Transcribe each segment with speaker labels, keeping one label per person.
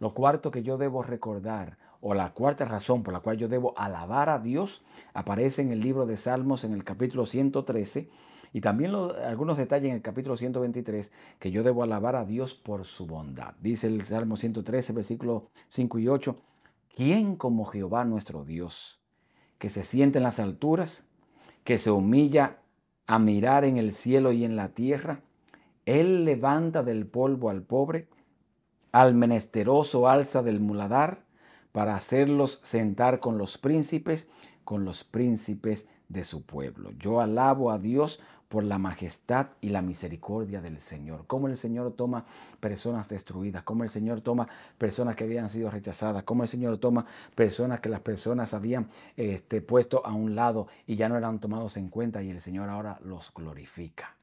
Speaker 1: Lo cuarto que yo debo recordar, o la cuarta razón por la cual yo debo alabar a Dios, aparece en el libro de Salmos en el capítulo 113 y también algunos detalles en el capítulo 123 que yo debo alabar a Dios por su bondad. Dice el Salmo 113, versículo 5 y 8, ¿quién como Jehová nuestro Dios, que se siente en las alturas, que se humilla a mirar en el cielo y en la tierra? Él levanta del polvo al pobre al menesteroso alza del muladar, para hacerlos sentar con los príncipes, con los príncipes de su pueblo. Yo alabo a Dios por la majestad y la misericordia del Señor. Cómo el Señor toma personas destruidas, cómo el Señor toma personas que habían sido rechazadas, cómo el Señor toma personas que las personas habían este, puesto a un lado y ya no eran tomados en cuenta y el Señor ahora los glorifica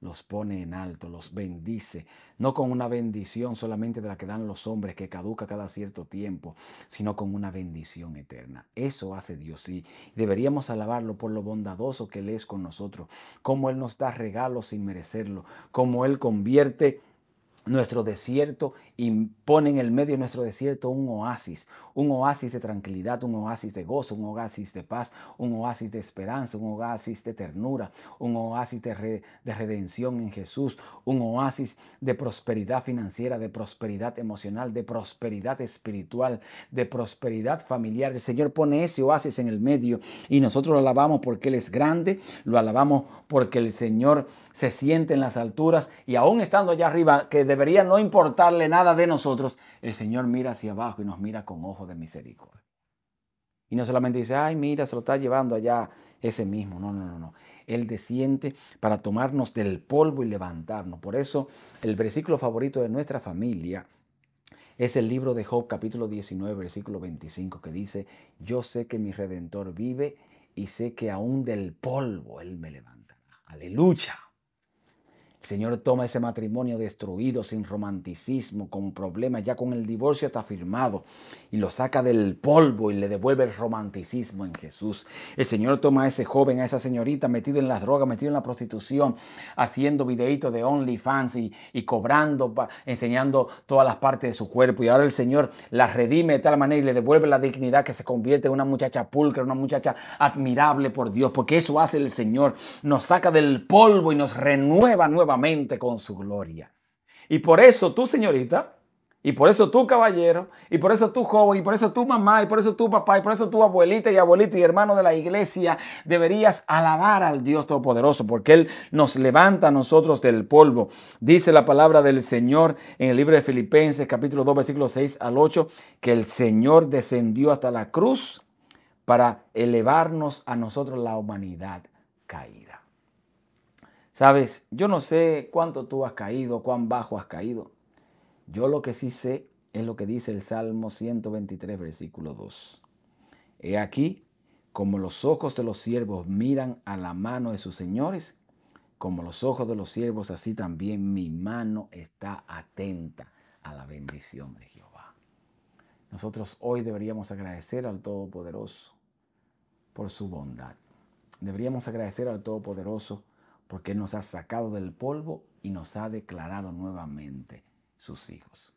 Speaker 1: los pone en alto, los bendice, no con una bendición solamente de la que dan los hombres que caduca cada cierto tiempo, sino con una bendición eterna. Eso hace Dios y deberíamos alabarlo por lo bondadoso que Él es con nosotros, como Él nos da regalos sin merecerlo, como Él convierte nuestro desierto y en el medio de nuestro desierto un oasis, un oasis de tranquilidad, un oasis de gozo, un oasis de paz, un oasis de esperanza, un oasis de ternura, un oasis de, redención en Jesús, un oasis de prosperidad financiera, de prosperidad emocional, de prosperidad espiritual, de prosperidad familiar. El Señor pone ese oasis en el medio y nosotros lo alabamos porque Él es grande, lo alabamos porque el Señor se siente en las alturas y aún estando allá arriba que de debería no importarle nada de nosotros, el Señor mira hacia abajo y nos mira con ojo de misericordia. Y no solamente dice, ay, mira, se lo está llevando allá ese mismo. No, no, no, no. Él desciende para tomarnos del polvo y levantarnos. Por eso el versículo favorito de nuestra familia es el libro de Job capítulo 19, versículo 25, que dice, yo sé que mi redentor vive y sé que aún del polvo Él me levantará. Aleluya. El Señor toma ese matrimonio destruido, sin romanticismo, con problemas, ya con el divorcio está firmado, y lo saca del polvo y le devuelve el romanticismo en Jesús. El Señor toma a ese joven, a esa señorita metido en las drogas, metido en la prostitución, haciendo videitos de OnlyFans y, y cobrando, enseñando todas las partes de su cuerpo. Y ahora el Señor la redime de tal manera y le devuelve la dignidad que se convierte en una muchacha pulcra, una muchacha admirable por Dios, porque eso hace el Señor. Nos saca del polvo y nos renueva nuevamente con su gloria. Y por eso tú, señorita, y por eso tú, caballero, y por eso tú, joven, y por eso tu mamá, y por eso tu papá, y por eso tu abuelita y abuelito y hermano de la iglesia, deberías alabar al Dios Todopoderoso, porque Él nos levanta a nosotros del polvo. Dice la palabra del Señor en el libro de Filipenses, capítulo 2, versículos 6 al 8, que el Señor descendió hasta la cruz para elevarnos a nosotros la humanidad caída. Sabes, yo no sé cuánto tú has caído, cuán bajo has caído. Yo lo que sí sé es lo que dice el Salmo 123, versículo 2. He aquí, como los ojos de los siervos miran a la mano de sus señores, como los ojos de los siervos, así también mi mano está atenta a la bendición de Jehová. Nosotros hoy deberíamos agradecer al Todopoderoso por su bondad. Deberíamos agradecer al Todopoderoso porque nos ha sacado del polvo y nos ha declarado nuevamente sus hijos.